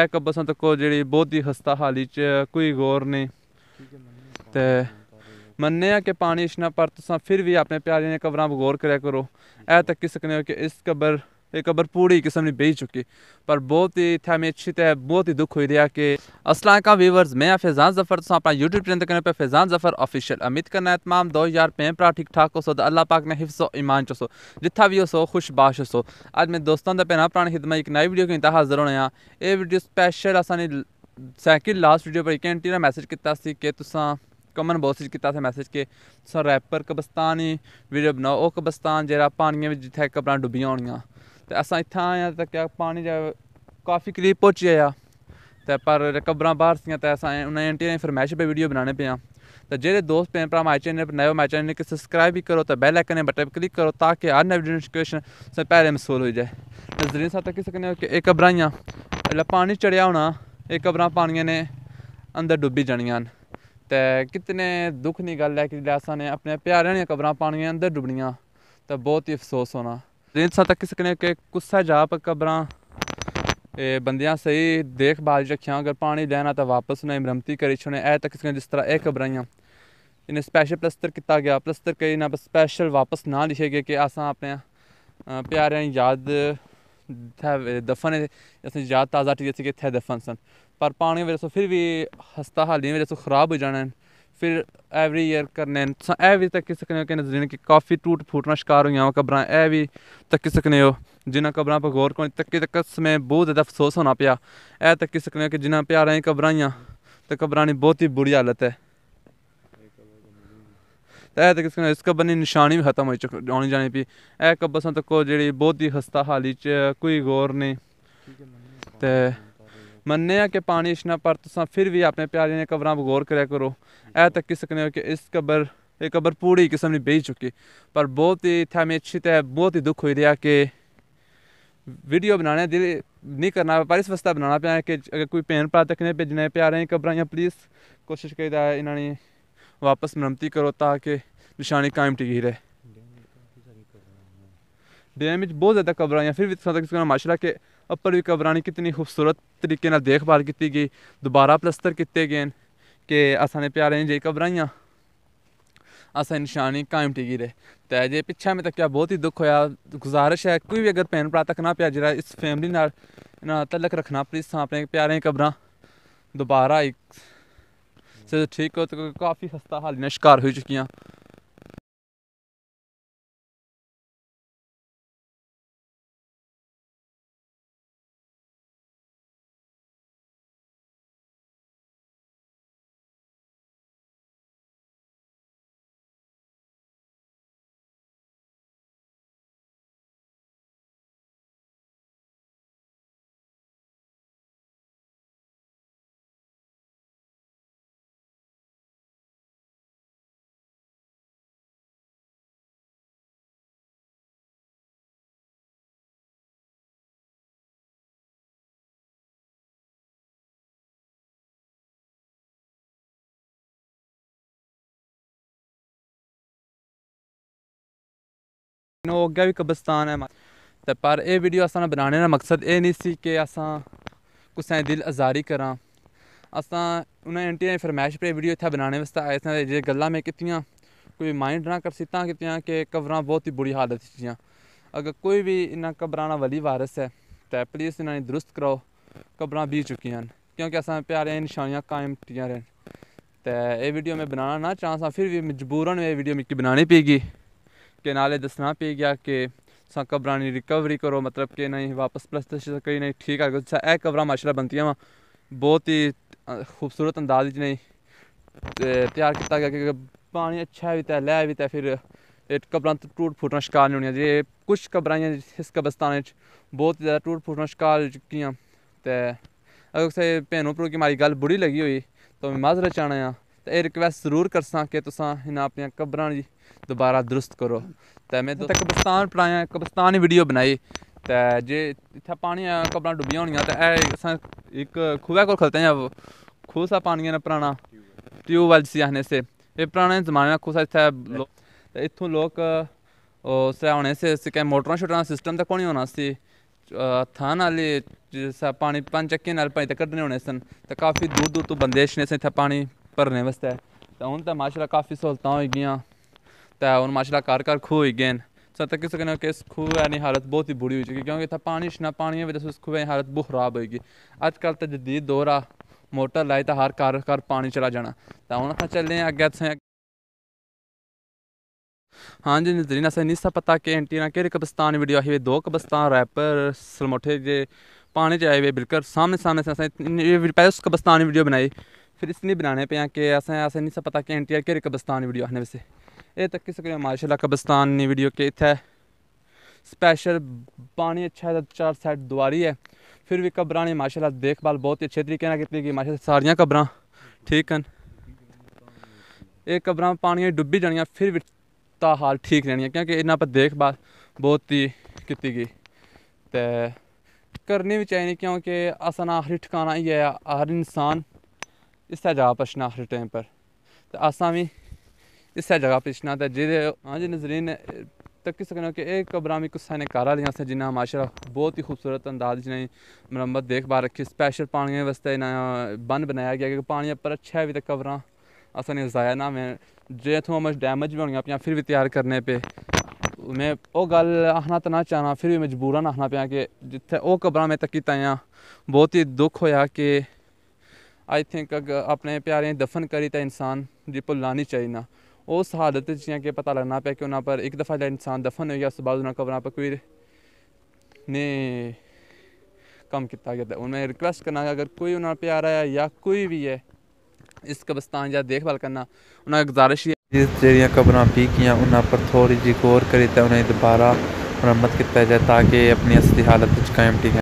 ਇਹ ਬਸੰਤ ਕੋ ਜਿਹੜੀ ਬੋਧੀ ਹਸਤਾ ਹਾਲੀ ਚ ਕੋਈ ਗੌਰ ਨਹੀਂ ਤੇ ਮੰਨਿਆ ਕਿ ਪਾਣੀ ਇਸ਼ਨਾ ਪਰ ਤੁਸੀਂ ਫਿਰ ਵੀ ਆਪਣੇ ਪਿਆਰੇ ਨੇ ਕਬਰਾਂ ਬਗੌਰ ਕਰਿਆ ਕਰੋ ਇਹ ਤੱਕ ਕਿ ਸਕਨੇ ਹੋ ਕਿ ਇਸ ਕਬਰ ਇਹ ਕਬਰ ਪੂਰੀ ਕਿਸਮ ਨੇ चुकी पर बहुत ही इतना ਥਾ ਮੇ ਅੱਛੀ ਤੇ ਬਹੁਤ ਹੀ ਦੁੱਖ ਹੋਈ कि असला का व्यूवर्स मैं फैजान जफर तो अपना यूट्यूब चैनल करने पे फैजान जफर ऑफिशियल अमित करना तमाम दो हज़ार पें भरा ठीक ठाक हो सो अल्लाह पाक ने हिफ्सो ईमान चो सो जिथा भी हो सो खुश बाश हो सो अज मैं दोस्तों का पैना पुरानी खिदमत एक नई वीडियो के हाजिर होने हैं ये वीडियो स्पैशल असानी सैकंड लास्ट वीडियो पर एक एंटी ने मैसेज किया कि तुसा कमन बॉक्स किया मैसेज के तुसा रैपर कब्रस्तान ही वीडियो बनाओ वह कब्रस्तान जरा पानिया जित्थै कबर डुबिया होनिया ते असा इतना आए आं त पानी जा काफ़ी करीब पहुची आया ते पर कब्रां बाह्र सियां ते असां उ'नें आंटियें दी फरमैश पे वीडियो बनाने पे आं तो जेह्ड़े दोस्त भैन भ्राऽ माए चैनल पर नए माए चैनल के सब्सक्राइब भी करो तो बेल आइकन बटन पर क्लिक करो ताकि हर नई नोटिफिकेशन से मसूल हो जाए नजरिए साथ तक सकने कि एह् घबराइयां जिसलै पानी चढ़िया होना एह् कबर पानिया ने अंदर डुबी जानिया न कितने दुख दी गल्ल ऐ कि जिसलै असें अपने प्यार दियां पानी अंदर डुब्बनियां तो बहुत ही अफसोस होना जिस हद तक सकने कि कुसै जा पर कबरां ਇਹ ਬੰਦਿਆਂ ਸਹੀ ਦੇਖਭਾਲ ਰੱਖਿਆ ਅਗਰ ਪਾਣੀ ਲੈਣਾ ਤਾਂ ਵਾਪਸ ਉਹਨੇ ਮਰਮਤੀ ਕਰੀ ਛੋਣੇ ਐ ਤੱਕ ਜਿਸ ਤਰ੍ਹਾਂ ਇਹ ਕਬਰਾਈਆਂ ਇਹਨੇ ਸਪੈਸ਼ਲ ਪਲਸਟਰ ਕੀਤਾ ਗਿਆ ਪਲਸਟਰ ਕਈ ਨਾ ਸਪੈਸ਼ਲ ਵਾਪਸ ਨਾ ਲਿਖੇ ਗਏ ਕਿ ਆਸਾਂ ਆਪਣੇ ਪਿਆਰਿਆਂ ਯਾਦ थे दफन असि याद ताज़ा थी जैसे कि थे दफन सन पर पानी वजह से फिर भी हस्ता हाल वजह से ख़राब हो जाना फिर एवरी ईयर करने एह् बी तक्की सकने कन्नै जिन्हें कि काफी टूट फूट दा शकार होइयां खबरां एह् बी तक्की सकने ओ जि'नें खबरां पर गौर कोई तक्की तक समय बहुत ज्यादा अफसोस होना पेआ यह तक्की सकने कि जि'नें प्यारें दी खबरां तो ते खबरां बहुत ही बुरी हालत है एह् तक्की सकने इस खबर दी नशानी बी खत्म हो चुकी औनी जानी पी एह् खबर सां तक्को बहुत ही खस्ता हाली च कोई गौर नहीं मनने कि पानी इसने पर तुम फिर भी अपने प्यार ने पर गौर करया करो ऐ तक कि सकने कि इस कबर एक कबर पूरी किस्म नहीं बेही चुकी पर बहुत ही इतना हमें अच्छी तरह बहुत ही दुख हो रहा कि वीडियो बनाने दिल नहीं करना पर इस वास्तव बनाना पाया कि अगर कोई भैन भरा तक नहीं भेजने प्यार कबर या प्लीज़ कोशिश कर इन्होंने वापस मरम्मती करो ताकि निशानी कायम टिकी रहे डेम बहुत ज़्यादा कबर आई फिर भी माशा के अपर भी कबरानी कितनी खूबसूरत तरीके ਨਾਲ ਦੇਖਭਾਲ ਕੀਤੀ ਗਈ ਦੁਬਾਰਾ ਪਲਸਟਰ ਕੀਤੇ ਗਏ ਕਿ ਅਸਾਂ ਨੇ ਪਿਆਰੇ ਜੇ ਕਬਰਾਈਆਂ ਅਸਾਂ ਨਿਸ਼ਾਨੀ ਕਾਇਮ ਟਿਕੀ ਰਹੇ ਤੇ ਜੇ ਪਿੱਛਾ ਮੇ ਤੱਕ ਬਹੁਤ ਹੀ ਦੁੱਖ ਹੋਇਆ ਗੁਜ਼ਾਰਿਸ਼ ਹੈ ਕੋਈ ਵੀ ਅਗਰ ਭੈਣ ਭਰਾ ਤੱਕ ਨਾ ਪਿਆ ਜਿਹੜਾ ਇਸ ਫੈਮਿਲੀ ਨਾਲ ਨਾ ਤਲਕ ਰੱਖਣਾ ਪਲੀਜ਼ ਆਪਣੇ ਪਿਆਰੇ ਕਬਰਾਂ ਦੁਬਾਰਾ ਇੱਕ ਸੇ ਠੀਕ ਹੋ ਤਾਂ ਕਾਫੀ ਖਸਤਾ ਹਾਲ ਨਾਲ ਸ਼ਿਕਾਰ ਹੋ ਚੁੱਕੀਆਂ नो भी कब्रस्तान है ते पर यह वीडियो असां बनाने का मकसद एह् निं कि अस कुसै दिल आजारी करा असां उन्हें आंटियें दी फरमैश पर वीडियो इतना बनाने आस्तै आए थे जे गल्लां में कीतियां कोई माइंड ना करसी तां कीतियां कि घबरां बहुत ही बुरी हालत जियां अगर कोई भी इन्ना घबराना वाली वायरस है तो प्लीज़ इन्होंने दुरुस्त कराओ घबरां बी चुकियां न क्योंकि असां प्यार नशानियां कायम टिकियां रैह्न ते वीडियो में बनाना ना चाह फिर भी मजबूरन एह् वीडियो मिगी बनानी पेगी के नाले दसना पी गया कि असा कबर रिकवरी करो मतलब कि नहीं वापस प्लस करी नहीं ठीक है यह कबर माशाला बनती वहाँ बहुत ही खूबसूरत अंदाज नहीं तैयार किया गया क्योंकि पानी अच्छा भी तो लै भी तो फिर कबर टूट फूटना शिकार नहीं होनी जी कुछ कबर इस कब्रस्तान बहुत ही ज़्यादा टूट फूटना शिकार चुकी तो अगर कुछ भैनों भ्रू की माड़ी गल बुरी लगी हुई तो मैं माजरा चाहना हाँ ਤੇ ਇਹ ਰਿਕਵੈਸਟ ਜ਼ਰੂਰ ਕਰਸਾਂ ਕਿ ਤੁਸੀਂ ਇਹਨਾਂ ਆਪਣੀਆਂ ਕਬਰਾਂ ਦੀ ਦੁਬਾਰਾ ਦਰੁਸਤ ਕਰੋ ਤੇ ਮੈਂ ਤਾਂ ਕਬਸਤਾਨ ਪੜਾਇਆ ਕਬਸਤਾਨੀ ਵੀਡੀਓ ਬਣਾਈ ਤੇ ਜੇ ਇੱਥੇ ਪਾਣੀ ਕਬਰਾਂ ਡੁੱਬੀਆਂ ਹੋਣੀਆਂ ਤਾਂ ਇਹ ਅਸਾਂ ਇੱਕ ਖੂਹ ਕੋਲ ਖਲਤੇ ਆ ਖੂਸਾ ਸਾ ਪਾਣੀਆਂ ਨਾ ਪੁਰਾਣਾ ਟਿਊਬਵੈਲ ਸੀ ਆਹਨੇ ਸੇ ਇਹ ਪੁਰਾਣੇ ਜ਼ਮਾਨੇ ਦਾ ਖੂਸਾ ਇੱਥੇ ਤੇ ਇੱਥੋਂ ਲੋਕ ਉਹ ਸਿਆਉਣੇ ਸੇ ਸਿੱਕੇ ਮੋਟਰਾਂ ਛੋਟਾਂ ਸਿਸਟਮ ਤਾਂ ਕੋਣੀ ਹੋਣਾ ਸੀ ਥਾਂ ਨਾਲੇ ਜਿਸਾ ਪਾਣੀ ਪੰਜ ਚੱਕੇ ਨਾਲ ਪਾਣੀ ਤਾਂ ਕੱਢਨੇ ਹੋਣੇ ਸਨ ਤਾਂ ਕਾਫੀ ਦੂਰ ਦੂਰ ਤੋਂ ਬੰਦੇ ਨੇ ਸੇ ਇੱਥੇ ਪਾਣੀ ਭਰਨੇ ਵਾਸਤੇ ਤਾਂ ਹੁਣ ਤਾਂ ਮਾਸ਼ਾਅੱਲਾ ਕਾਫੀ ਸਹੂਲਤਾਂ ਹੋ ਗਈਆਂ ਤਾਂ ਹੁਣ ਮਾਸ਼ਾਅੱਲਾ ਕਰ ਕਰ ਖੋ ਹੀ ਗਏ ਸੋ ਤੱਕ ਕਿਸੇ ਕਹਿੰਦੇ ਕਿਸ ਖੂ ਹੈ ਨਹੀਂ ਹਾਲਤ ਬਹੁਤ ਹੀ ਬੁਰੀ ਹੋ ਚੁੱਕੀ ਕਿਉਂਕਿ ਇੱਥੇ ਪਾਣੀ ਸ਼ਨਾ ਪਾਣੀ ਹੈ ਵਜੇ ਉਸ ਖੂ ਹੈ ਹਾਲਤ ਬਹੁਤ ਖਰਾਬ ਹੋ ਗਈ ਅੱਜ ਕੱਲ ਤਾਂ ਜਦੀਦ ਦੋਰਾ ਮੋਟਰ ਲਾਈ ਤਾਂ ਹਰ ਕਾਰ ਕਾਰ ਪਾਣੀ ਚਲਾ ਜਾਣਾ ਤਾਂ ਹੁਣ ਆ ਚੱਲੇ ਆ ਅੱਗੇ ਸੇ ਹਾਂਜੀ ਨਜ਼ਰੀ ਨਾ ਸੇ ਨਹੀਂ ਸਾ ਪਤਾ ਕਿ ਐਂਟੀ ਨਾ ਕਿਹੜੇ ਕਬਸਤਾਨ ਵੀਡੀਓ ਆਹੀ ਵੇ ਦੋ ਕਬਸਤਾਨ ਰੈਪਰ ਸਲਮੋਠੇ ਦੇ ਪਾਣੀ ਚ ਆਏ ਵੇ ਬਿਲਕੁਲ ਸਾਹਮਣੇ ਸਾਹਮਣੇ ਸਾ ਇਹ ਪਹਿਲੇ ਉਸ ਕਬਸਤਾਨ ਵੀਡੀਓ ਬਣਾਈ फिर इसने बनाने पे के असें असें निं पता कि एन टी आर केह्ड़े कब्रस्तान वीडियो आने वैसे एह् तक्की तो सकने माशाल्लाह कब्रस्तान वीडियो के इतने स्पेशल पानी अच्छा है चार साइड दुआरी है फिर भी कब्रां ने माशाल्लाह देखभाल बहुत ही अच्छे तरीके ने कीती कि माशा सारिया कब्रां ठीक न एह् घबर पानियै डुबी जानियां फिर भी हाल ठीक रैहनियां क्योंकि इन्ना पर देखभाल बहुत ही कीती गई ते करनी भी चाहिए क्योंकि असां आखरी ठिकाना ही है हर इंसान इस्सै जगह पर हर टैम पर ते असां बी इस्सै जगह पर शनाख्त जेह्दे हां जी नजरीन तक्की सकने कि एह् कबरामी कुसै ने घर आह्लियां असें जिन्ना माशरा बहुत ही खूबसूरत अंदाज जिन्हें मरम्मत देखभाल रखी स्पैशल पानियै बास्तै बन बनाया गया क्योंकि पानी पर अच्छा भी ते कबरां असें ने ज़ाया ना में जे थमां मच डैमेज बी होनियां पियां फिर भी तैयार करने पे में ओह् गल आखना तो ना चाहना फिर बी मजबूरन आखना पेआ कि जित्थै ओह् कबरां में तक्की ताइयां बहुत ही दुख होएआ कि आई थिंक अगर अपने प्यारे दफन करी तो इंसान जी नहीं चाहिए उस हालत जो पता लगना पे कि उन्होंने पर एक दफ़ा जो इंसान दफन हो गया उस बाद उन्होंने कबर पर कोई ने कम किया गया मैं रिक्वेस्ट करना अगर कोई उन्होंने प्यारा है या कोई भी है इस कब्रस्तान या देखभाल करना उन्होंने गुजारिश जबर पीकियाँ उन्होंने पर थोड़ी जी गौर करी तो उन्हें दोबारा मरम्मत किया जाए ताकि अपनी असली हालत कायम ठीक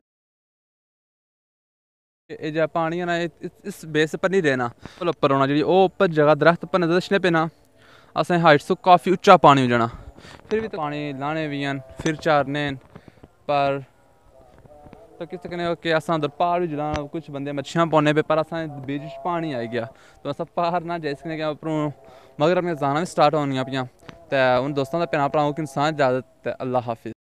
ਇਹ ਜੇ ਪਾਣੀ ਨਾ ਇਸ ਬੇਸ ਪਰ ਨਹੀਂ ਰਹਿਣਾ ਉੱਪਰ ਹੋਣਾ ਜਿਹੜੀ ਉਹ ਉੱਪਰ ਜਗ੍ਹਾ ਦਰਖਤ ਪਰ ਨਜ਼ਰ ਛਨੇ ਪੈਣਾ ਅਸਾਂ ਹਾਈਟ ਤੋਂ ਕਾਫੀ ਉੱਚਾ ਪਾਣੀ ਹੋ ਜਾਣਾ ਫਿਰ ਵੀ ਪਾਣੀ ਲਾਣੇ ਵੀ ਹਨ ਫਿਰ ਚਾਰਨੇ ਪਰ ਤਾਂ ਕਿਸ ਕਿਸੇ ਕਨੇ ਕਿ ਅਸਾਂ ਅੰਦਰ ਪਾਰ ਵੀ ਜਲਾਣਾ ਕੁਝ ਬੰਦੇ ਮੱਛੀਆਂ ਪਾਉਣੇ ਪਏ ਪਰ ਅਸਾਂ ਬੇਜਿਸ਼ ਪਾਣੀ ਆ ਗਿਆ ਤਾਂ ਅਸਾਂ ਪਾਰ ਨਾ ਜੈਸ ਕਿ ਉਪਰੋਂ ਮਗਰ ਆਪਣੇ ਜਾਣਾ ਵੀ ਸਟਾਰਟ ਹੋਣੀਆਂ ਪਿਆ ਤੇ ਉਹਨਾਂ ਦੋਸਤਾਂ ਦਾ ਪਿਆਰ ਪਾਉਂ ਕਿ ਇਨਸਾਨ ਜਿਆਦਾ ਤੇ ਅੱਲਾਹ ਹਾਫਿਜ਼